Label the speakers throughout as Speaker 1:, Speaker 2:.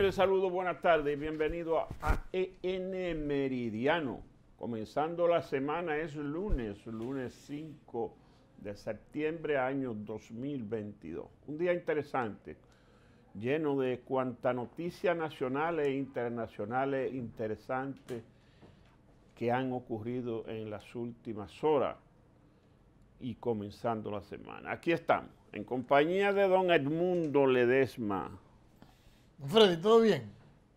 Speaker 1: Les saludo, buenas tardes, bienvenido a EN Meridiano. Comenzando la semana es lunes, lunes 5 de septiembre año 2022. Un día interesante, lleno de cuantas noticias nacionales e internacionales interesantes que han ocurrido en las últimas horas y comenzando la semana. Aquí estamos, en compañía de don Edmundo Ledesma
Speaker 2: Freddy, ¿todo bien?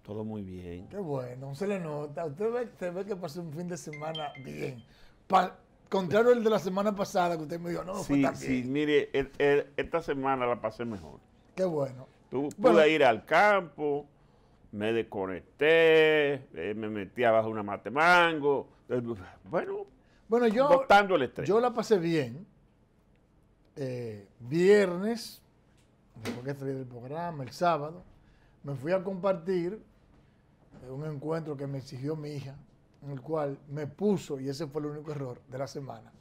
Speaker 1: Todo muy bien. Qué
Speaker 2: bueno, se le nota. Usted ve, que pasé un fin de semana bien. Pa contrario al de la semana pasada que usted me dijo, no, fue tan sí,
Speaker 1: mire, er, er, esta semana la pasé mejor. Qué bueno. Tú, Pude ir al campo, me desconecté, eh, me metí abajo una mate mango. Eh, bueno, bueno yo, el estrés. Yo la pasé bien. Eh,
Speaker 2: viernes, porque del programa, el sábado me fui a compartir eh, un encuentro que me exigió mi hija, en el cual me puso, y ese fue el único error de la semana,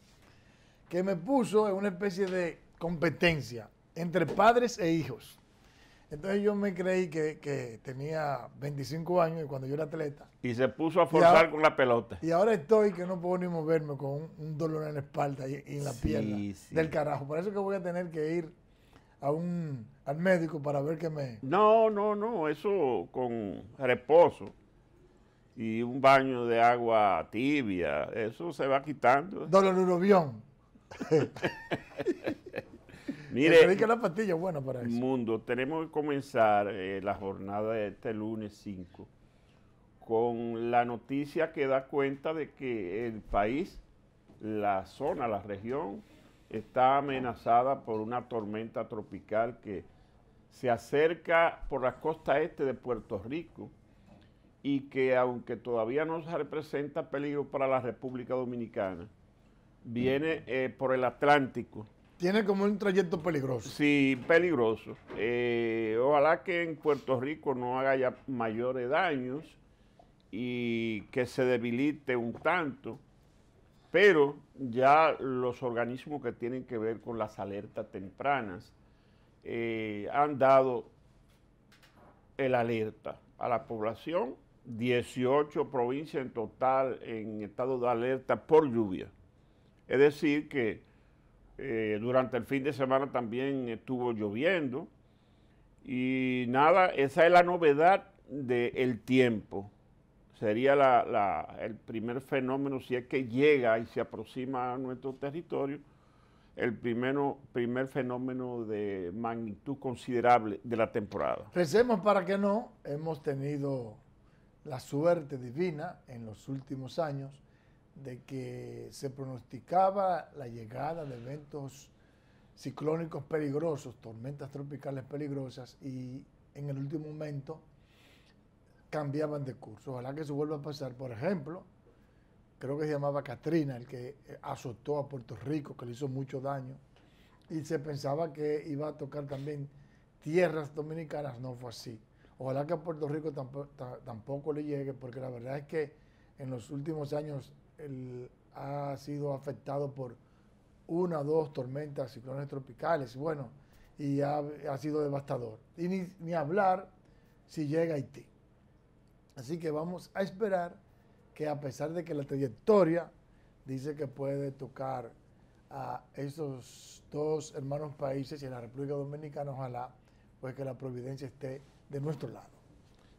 Speaker 2: que me puso en una especie de competencia entre padres e hijos. Entonces yo me creí que, tenía 25 años y cuando yo era atleta.
Speaker 1: Y se puso a forzar con la pelota. Y
Speaker 2: ahora estoy que no puedo ni moverme con un, dolor en la espalda y, en la pierna del carajo. Por eso que voy a tener que ir a un, al médico para ver qué me...
Speaker 1: No, no, no, eso con reposo y un baño de agua tibia, eso se va quitando.
Speaker 2: Dolorurobión.
Speaker 1: Mire, que la pastilla buena para eso. Mundo, tenemos que comenzar eh, la jornada de este lunes 5 con la noticia que da cuenta de que el país, la zona, la región, está amenazada por una tormenta tropical que se acerca por la costa este de Puerto Rico y que aunque todavía no representa peligro para la República Dominicana, viene eh, por el Atlántico. Tiene como un trayecto peligroso. Sí, peligroso. Eh, ojalá que en Puerto Rico no haga ya mayores daños y que se debilite un tanto pero ya los organismos que tienen que ver con las alertas tempranas eh, han dado el alerta a la población, 18 provincias en total en estado de alerta por lluvia. Es decir, que eh, durante el fin de semana también estuvo lloviendo y nada, esa es la novedad del tiempo sería el primer fenómeno, si es que llega y se aproxima a nuestro territorio, el primero, primer fenómeno de magnitud considerable de la temporada.
Speaker 2: Recemos para que no, hemos tenido la suerte divina en los últimos años de que se pronosticaba la llegada de eventos ciclónicos peligrosos, tormentas tropicales peligrosas, y en el último momento cambiaban de curso. Ojalá que se vuelva a pasar. Por ejemplo, creo que se llamaba Katrina, el que eh, azotó a Puerto Rico, que le hizo mucho daño. Y se pensaba que iba a tocar también tierras dominicanas. No fue así. Ojalá que a Puerto Rico tampoco, le llegue, porque la verdad es que en los últimos años ha sido afectado por una o dos tormentas, ciclones tropicales, bueno, y ha, sido devastador. Y ni, ni hablar si llega a Haití. Así que vamos a esperar que a pesar de que la trayectoria dice que puede tocar a esos dos hermanos países y a la República Dominicana, ojalá pues que la providencia esté de nuestro lado.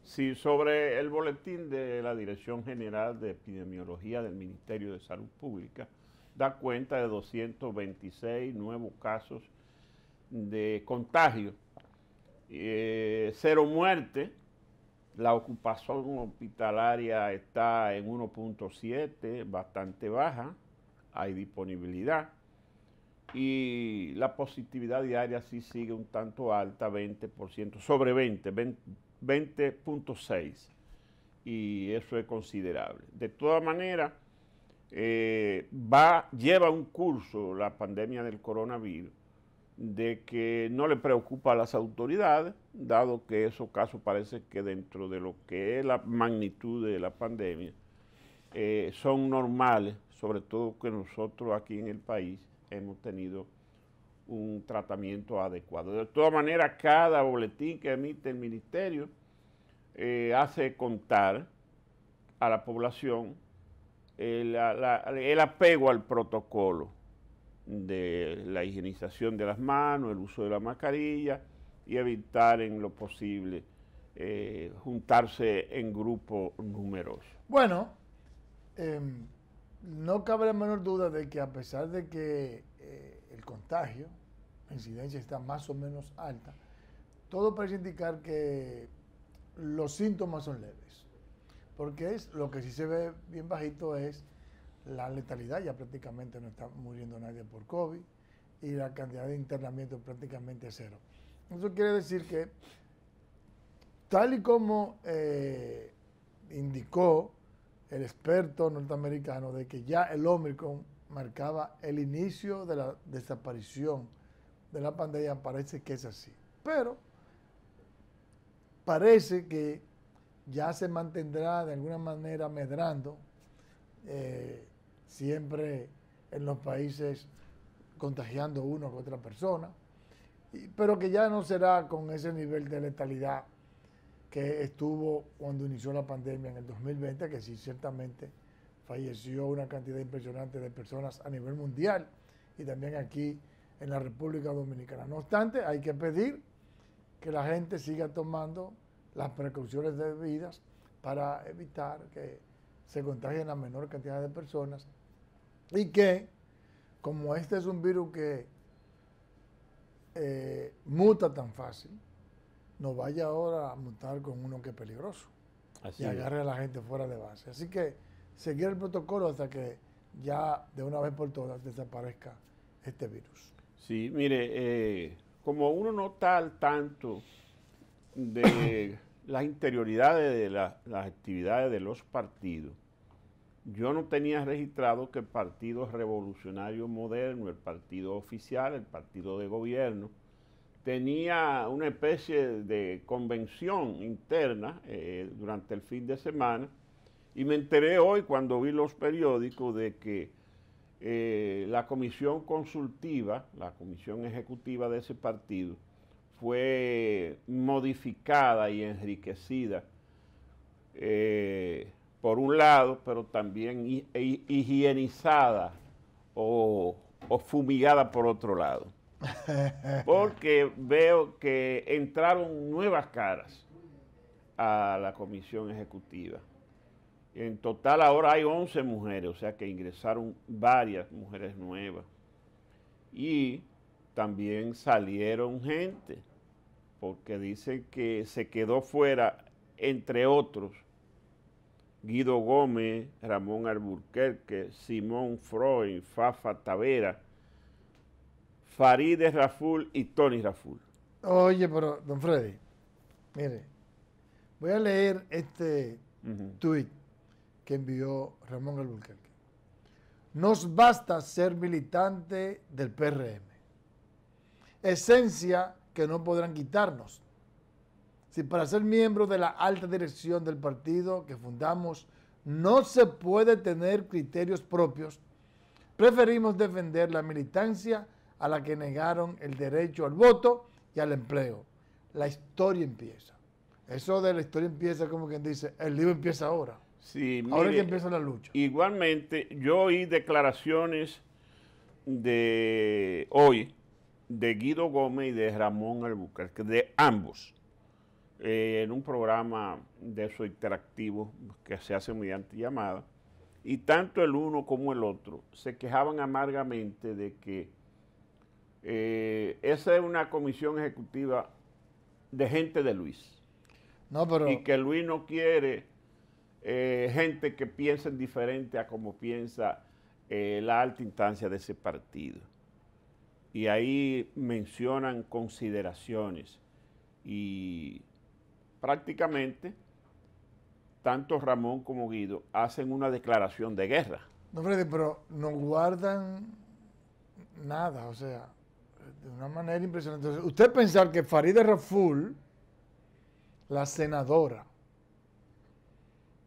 Speaker 1: Sí, sobre el boletín de la Dirección General de Epidemiología del Ministerio de Salud Pública, da cuenta de 226 nuevos casos de contagio, eh, cero muertes, la ocupación hospitalaria está en 1.7, bastante baja, hay disponibilidad. Y la positividad diaria sí sigue un tanto alta, 20%, sobre 20, 20.6. y eso es considerable. De todas maneras, eh, lleva un curso la pandemia del coronavirus de que no le preocupa a las autoridades, dado que esos casos parece que dentro de lo que es la magnitud de la pandemia, eh, son normales, sobre todo que nosotros aquí en el país hemos tenido un tratamiento adecuado. De todas maneras, cada boletín que emite el ministerio eh, hace contar a la población eh, el apego al protocolo de la higienización de las manos, el uso de la mascarilla, y evitar en lo posible eh, juntarse en grupos numeroso.
Speaker 2: Bueno, em, no cabe la menor duda de que a pesar de que eh, el contagio, la incidencia está más o menos alta, todo parece indicar que los síntomas son leves. Porque es, lo que sí se ve bien bajito es la letalidad, ya prácticamente no está muriendo nadie por COVID, y la cantidad de internamiento prácticamente cero. Eso quiere decir que, tal y como eh, indicó el experto norteamericano, de que ya el Omicron marcaba el inicio de la desaparición de la pandemia, parece que es así. Pero parece que ya se mantendrá de alguna manera medrando eh, siempre en los países contagiando uno a otra persona pero que ya no será con ese nivel de letalidad que estuvo cuando inició la pandemia en el 2020, que sí, ciertamente falleció una cantidad impresionante de personas a nivel mundial y también aquí en la República Dominicana. No obstante, hay que pedir que la gente siga tomando las precauciones debidas para evitar que se contagien la menor cantidad de personas y que, como este es un virus que eh, muta tan fácil, no vaya ahora a mutar con uno que es peligroso y agarre a la gente fuera de base. Así que seguir el protocolo hasta que ya de una vez por todas desaparezca este virus.
Speaker 1: Sí, mire, eh, como uno no está al tanto de las interioridades de las actividades de los partidos, yo no tenía registrado que el Partido Revolucionario Moderno, el partido oficial, el partido de gobierno, tenía una especie de convención interna eh, durante el fin de semana y me enteré hoy cuando vi los periódicos de que eh, la comisión consultiva, la comisión ejecutiva de ese partido, fue modificada y enriquecida. Eh, por un lado, pero también higienizada o, fumigada por otro lado. Porque veo que entraron nuevas caras a la comisión ejecutiva. En total ahora hay 11 mujeres, o sea que ingresaron varias mujeres nuevas. Y también salieron gente, porque dice que se quedó fuera, entre otros, Guido Gómez, Ramón Alburquerque, Simón Freud, Fafa Tavera, Farideh Raful y Tony Raful.
Speaker 2: Oye, pero, don Freddy, mire, voy a leer este tuit que envió Ramón Alburquerque. Nos basta ser militante del PRM, esencia que no podrán quitarnos si para ser miembro de la alta dirección del partido que fundamos no se puede tener criterios propios, preferimos defender la militancia a la que negaron el derecho al voto y al empleo. La historia empieza. Eso de la historia empieza como quien dice, el libro empieza ahora.
Speaker 1: ahora que empieza la lucha. Igualmente, yo oí declaraciones de hoy de Guido Gómez y de Ramón Albuquerque, de ambos. Eh, en un programa de esos interactivos que se hace mediante llamada, y tanto el uno como el otro se quejaban amargamente de que eh, esa es una comisión ejecutiva de gente de Luis. Y que Luis no quiere eh, gente que piense diferente a como piensa la alta instancia de ese partido. Y ahí mencionan consideraciones y prácticamente tanto Ramón como Guido hacen una declaración de guerra.
Speaker 2: No, Freddy, pero no guardan nada, o sea, de una manera impresionante. usted pensar que Farideh Raful, la senadora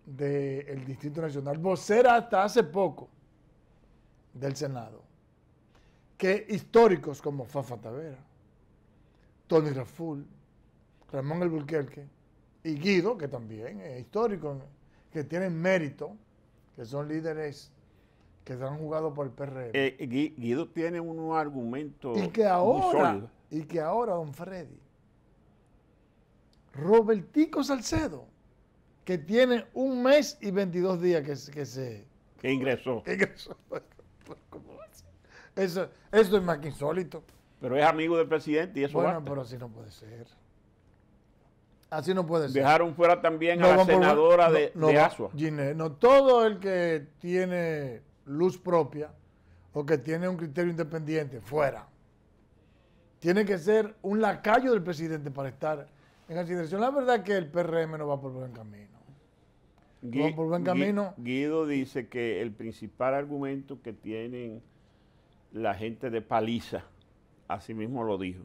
Speaker 2: del Distrito Nacional, vocera hasta hace poco del Senado, que históricos como Fafa Tavera, Tony Raful, Ramón El y Guido, que también es histórico, que tiene mérito, que son líderes que se han jugado por el PRM. Eh,
Speaker 1: eh, Guido tiene un argumento y que ahora, Y
Speaker 2: que ahora, don Freddy, Robertico Salcedo, que tiene un mes y 22 días que, que se... Que ingresó. Eso, eso es más que insólito.
Speaker 1: Pero es amigo del presidente y eso Bueno, pero así no puede ser.
Speaker 2: Así no puede ser. Dejaron fuera
Speaker 1: también a la senadora de, no,
Speaker 2: no, todo el que tiene luz propia o que tiene un criterio independiente, fuera. Tiene que ser un lacayo del presidente para estar en consideración. La verdad es que el PRM no va por buen camino.
Speaker 1: no va por buen camino. Guido dice que el principal argumento que tienen la gente de Paliza, así mismo lo dijo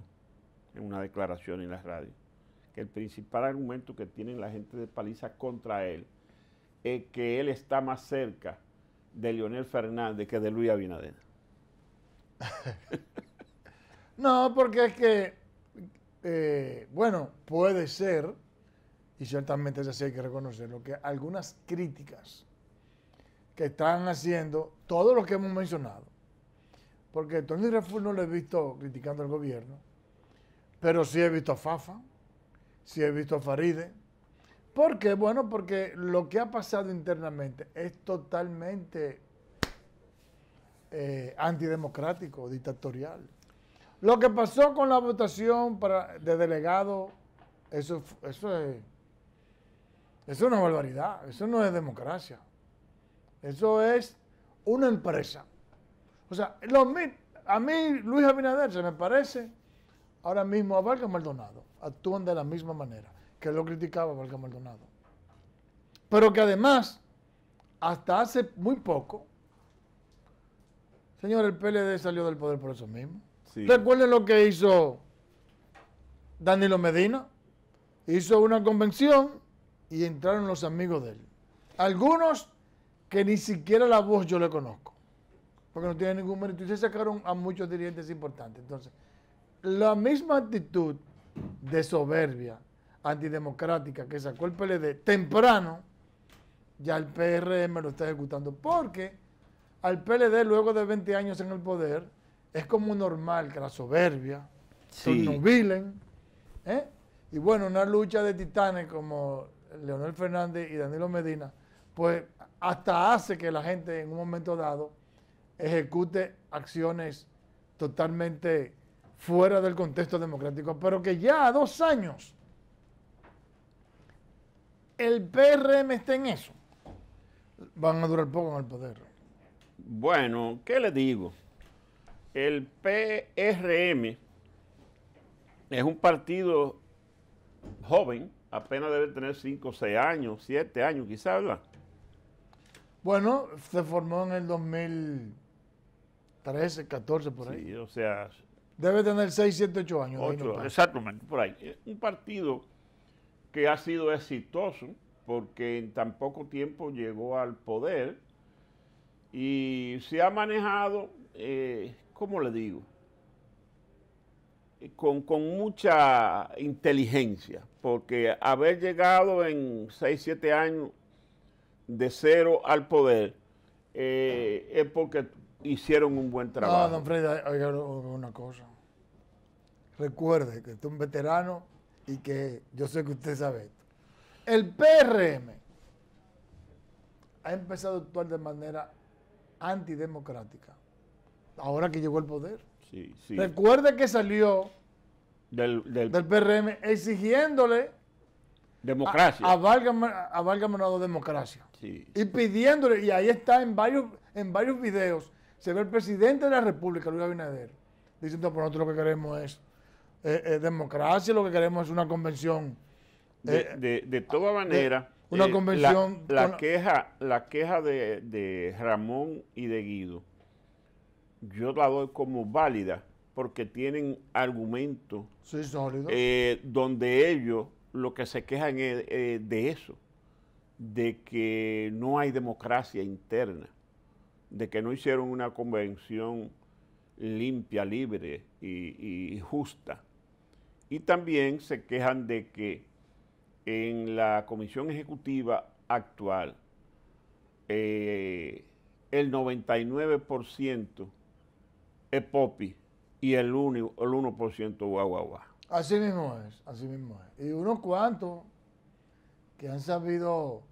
Speaker 1: en una declaración en la radio que el principal argumento que tienen la gente de Paliza contra él es que él está más cerca de Leonel Fernández que de Luis Abinader. no, porque
Speaker 2: es que, eh, bueno, puede ser, y ciertamente eso sí hay que reconocerlo, que algunas críticas que están haciendo todos los que hemos mencionado, porque Tony Refú no lo he visto criticando al gobierno, pero sí he visto a Fafa, si he visto a Faride. ¿Por qué? Bueno, porque lo que ha pasado internamente es totalmente eh, antidemocrático, dictatorial. Lo que pasó con la votación para, de delegado, eso, eso es... Eso barbaridad, eso no es democracia. Eso es una empresa. O sea, a mí Luis Abinader se me parece ahora mismo a Vargas Maldonado, actúan de la misma manera que lo criticaba Vargas Maldonado. Pero que además, hasta hace muy poco, señor, el PLD salió del poder por eso mismo. Recuerden lo que hizo Danilo Medina. Hizo una convención y entraron los amigos de él. Algunos que ni siquiera la voz yo le conozco, porque no tiene ningún mérito. Y se sacaron a muchos dirigentes importantes. Entonces, la misma actitud de soberbia antidemocrática que sacó el PLD temprano, ya el PRM lo está ejecutando. Porque al PLD, luego de 20 años en el poder, es como normal que la soberbia se nubilen. ¿eh? Y bueno, una lucha de titanes como Leonel Fernández y Danilo Medina, pues hasta hace que la gente en un momento dado ejecute acciones totalmente fuera del contexto democrático, pero que ya a dos años el PRM esté en eso, van a durar poco en el poder.
Speaker 1: Bueno, ¿qué le digo? El PRM es un partido joven, apenas debe tener 5, 6 años, 7 años quizás, ¿verdad?
Speaker 2: Bueno, se formó en el 2013, 14, por ahí.
Speaker 1: Sí, o sea,
Speaker 2: Debe tener 6, 7, 8 años. exactamente,
Speaker 1: por ahí. Eh, un partido que ha sido exitoso porque en tan poco tiempo llegó al poder y se ha manejado, eh, ¿cómo le digo? Eh, con, mucha inteligencia, porque haber llegado en 6, 7 años de cero al poder es porque hicieron un buen trabajo. No, don
Speaker 2: Freddy, oiga una cosa. Recuerde que usted es un veterano y que yo sé que usted sabe esto. El PRM ha empezado a actuar de manera antidemocrática. Ahora que llegó el poder. Recuerde que salió
Speaker 1: del, del,
Speaker 2: PRM exigiéndole democracia. A, a, Válgame, democracia. Y pidiéndole, y ahí está en varios, en varios videos, se ve el presidente de la República, Luis Abinader, diciendo, por nosotros lo que queremos es eh, eh, democracia, lo que queremos es una convención. de,
Speaker 1: eh, de, toda manera, una convención. La, queja, la queja de, Ramón y de Guido, yo la doy como válida porque tienen argumentos donde ellos lo que se quejan es de eso, de que no hay democracia interna de que no hicieron una convención limpia, libre y, justa. Y también se quejan de que en la comisión ejecutiva actual eh, el 99% es popi y el, el 1% guau, guau, guau.
Speaker 2: Así mismo es, así mismo es. Y unos cuantos que han sabido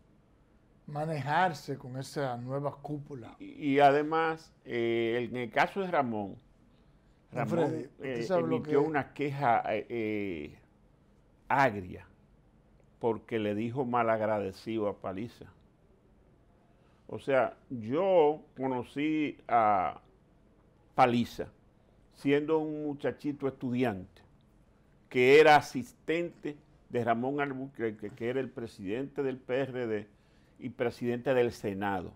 Speaker 2: manejarse con esa nueva cúpula.
Speaker 1: Y, además, eh, en el caso de Ramón, Ramón eh, emitió una queja eh, agria porque le dijo mal agradecido a Paliza. O sea, yo conocí a Paliza siendo un muchachito estudiante que era asistente de Ramón Albuquerque, que era el presidente del PRD y presidente del Senado.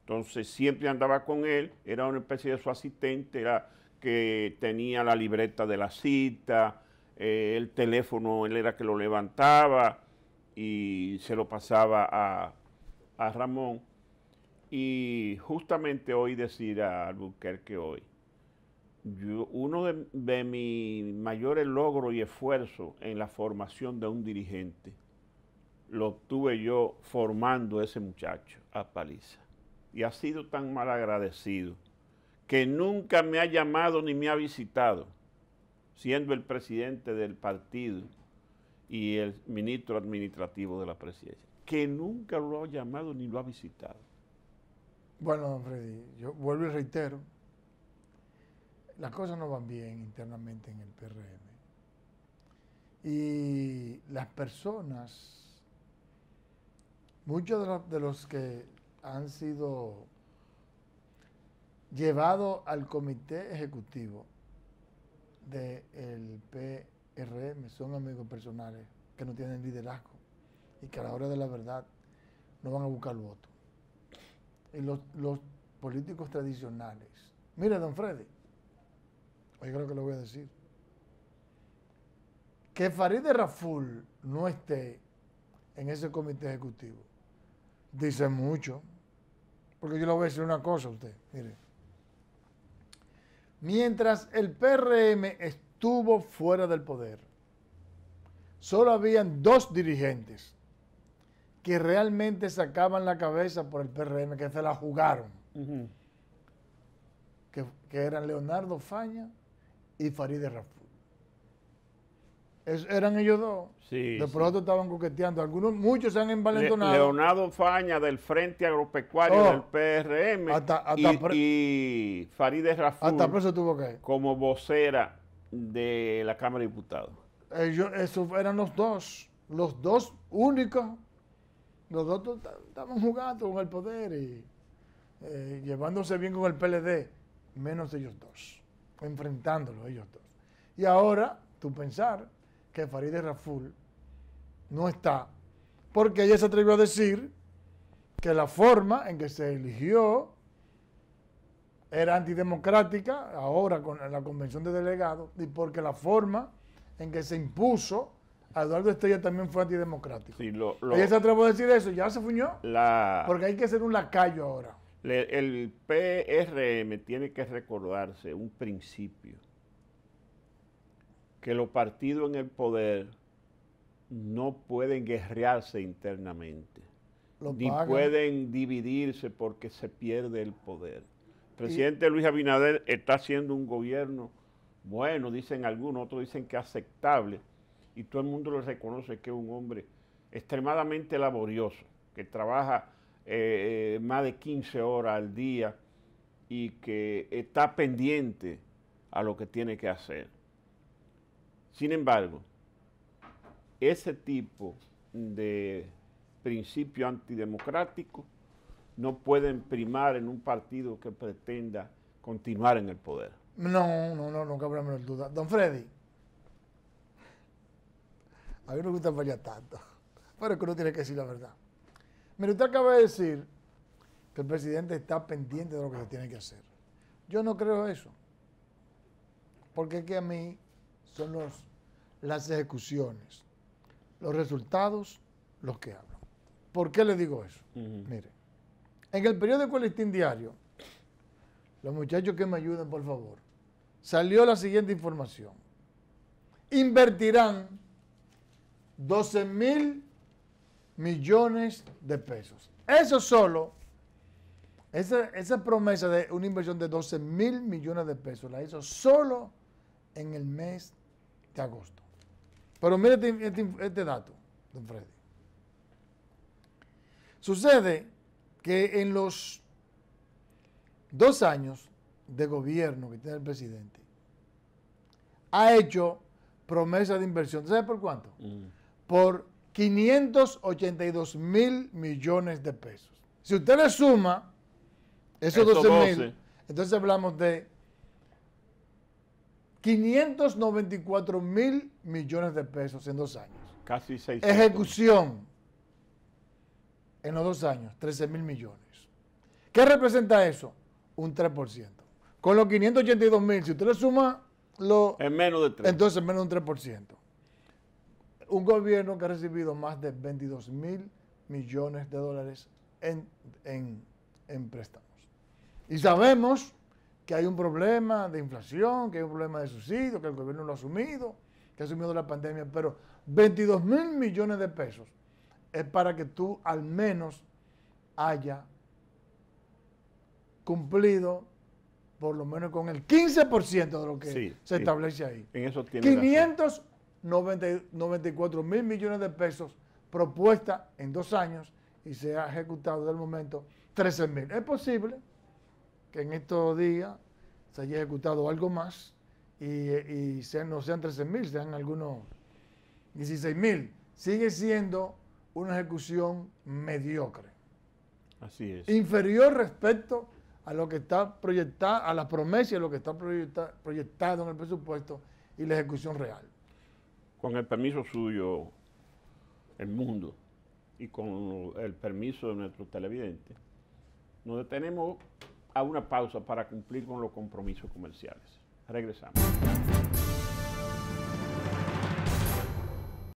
Speaker 1: Entonces siempre andaba con él, era una especie de su asistente, era que tenía la libreta de la cita, eh, el teléfono, él era que lo levantaba y se lo pasaba a, Ramón. Y justamente hoy decir a Albuquerque hoy, uno de, de mis mayores logros y esfuerzos en la formación de un dirigente lo obtuve yo formando ese muchacho a paliza. Y ha sido tan mal agradecido que nunca me ha llamado ni me ha visitado, siendo el presidente del partido y el ministro administrativo de la presidencia, que nunca lo ha llamado ni lo ha visitado.
Speaker 2: Bueno, don Freddy, yo vuelvo y reitero, las cosas no van bien internamente en el PRM. Y las personas muchos de, los que han sido llevados al comité ejecutivo del PRM son amigos personales que no tienen liderazgo y que a la hora de la verdad no van a buscar voto. Y los, políticos tradicionales. Mire, don Freddy, hoy creo que lo voy a decir. Que de Raful no esté en ese comité ejecutivo dice mucho. Porque yo le voy a decir una cosa a usted, mire. Mientras el PRM estuvo fuera del poder, solo habían dos dirigentes que realmente sacaban la cabeza por el PRM, que se la jugaron. que, eran Leonardo Faña y Farideh Rafa eran ellos dos.
Speaker 1: Sí, de pronto
Speaker 2: estaban coqueteando. Algunos, muchos se han envalentonado. Leonardo
Speaker 1: Faña del Frente Agropecuario oh, del PRM y, Farideh Rafael. hasta preso tuvo que como vocera de la Cámara de Diputados.
Speaker 2: Ellos, eran los dos, los dos únicos. Los dos estaban jugando con el poder y eh, llevándose bien con el PLD, menos ellos dos, Enfrentándolos ellos dos. Y ahora, tú pensar, que Farideh Raful no está, porque ella se atrevió a decir que la forma en que se eligió era antidemocrática, ahora con la convención de delegados, y porque la forma en que se impuso a Eduardo Estrella también fue antidemocrática
Speaker 1: Sí, ella se
Speaker 2: atrevió a decir eso, ya se fuñó, porque hay que ser un lacayo ahora.
Speaker 1: el PRM tiene que recordarse un principio que los partidos en el poder no pueden guerrearse internamente,
Speaker 2: ni pueden
Speaker 1: dividirse porque se pierde el poder. El presidente Luis Abinader está haciendo un gobierno bueno, dicen algunos, otros dicen que aceptable, y todo el mundo lo reconoce que es un hombre extremadamente laborioso, que trabaja eh, eh, más de 15 horas al día y que está pendiente a lo que tiene que hacer. Sin embargo, ese tipo de principio antidemocrático no pueden primar en un partido que pretenda continuar en el poder.
Speaker 2: No, no, no, no cabe menos duda. Don Freddy, a mí no me gusta fallar tanto, pero es que uno tiene que decir la verdad. Mire, usted acaba de decir que el presidente está pendiente de lo que se tiene que hacer. Yo no creo eso, porque es que a mí son los, las ejecuciones. Los resultados, los que hablan. ¿Por qué le digo eso? Mire, en el periódico El Diario, los muchachos que me ayuden, por favor, salió la siguiente información. Invertirán 12 mil millones de pesos. Eso solo, esa, esa promesa de una inversión de 12 mil millones de pesos, la hizo solo en el mes de agosto. Pero mire este, este, este, dato, don Freddy. Sucede que en los dos años de gobierno que tiene el presidente, ha hecho promesa de inversión. ¿Sabe por cuánto? Mm. Por 582 mil millones de pesos. Si usted le suma esos 12 mil, entonces hablamos de 594 mil millones de pesos en dos años.
Speaker 1: Casi 600.
Speaker 2: Ejecución en los dos años, 13 mil millones. ¿Qué representa eso? Un 3%. Con los 582 mil, si usted le suma lo...
Speaker 1: En menos de 3.
Speaker 2: Entonces, menos de un 3%. Un gobierno que ha recibido más de 22 mil millones de dólares en, en préstamos. Y sabemos que hay un problema de inflación, que hay un problema de subsidio, que el gobierno lo ha asumido, que ha asumido la pandemia, pero 22 mil millones de pesos es para que tú al menos haya cumplido por lo menos con el 15% de lo que se
Speaker 1: establece ahí. En eso
Speaker 2: 594 mil millones de pesos propuesta en dos años y se ha ejecutado del momento 13 mil. Es posible que en estos días se haya ejecutado algo más y, sean, no sean 13.000, sean algunos 16 mil Sigue siendo una ejecución mediocre.
Speaker 1: Así es. Inferior
Speaker 2: respecto a lo que está proyectado, a la promesa de lo que está proyectado en el presupuesto y la ejecución real.
Speaker 1: Con el permiso suyo, el mundo, y con el permiso de nuestro televidente, nos detenemos a una pausa para cumplir con los compromisos comerciales. Regresamos.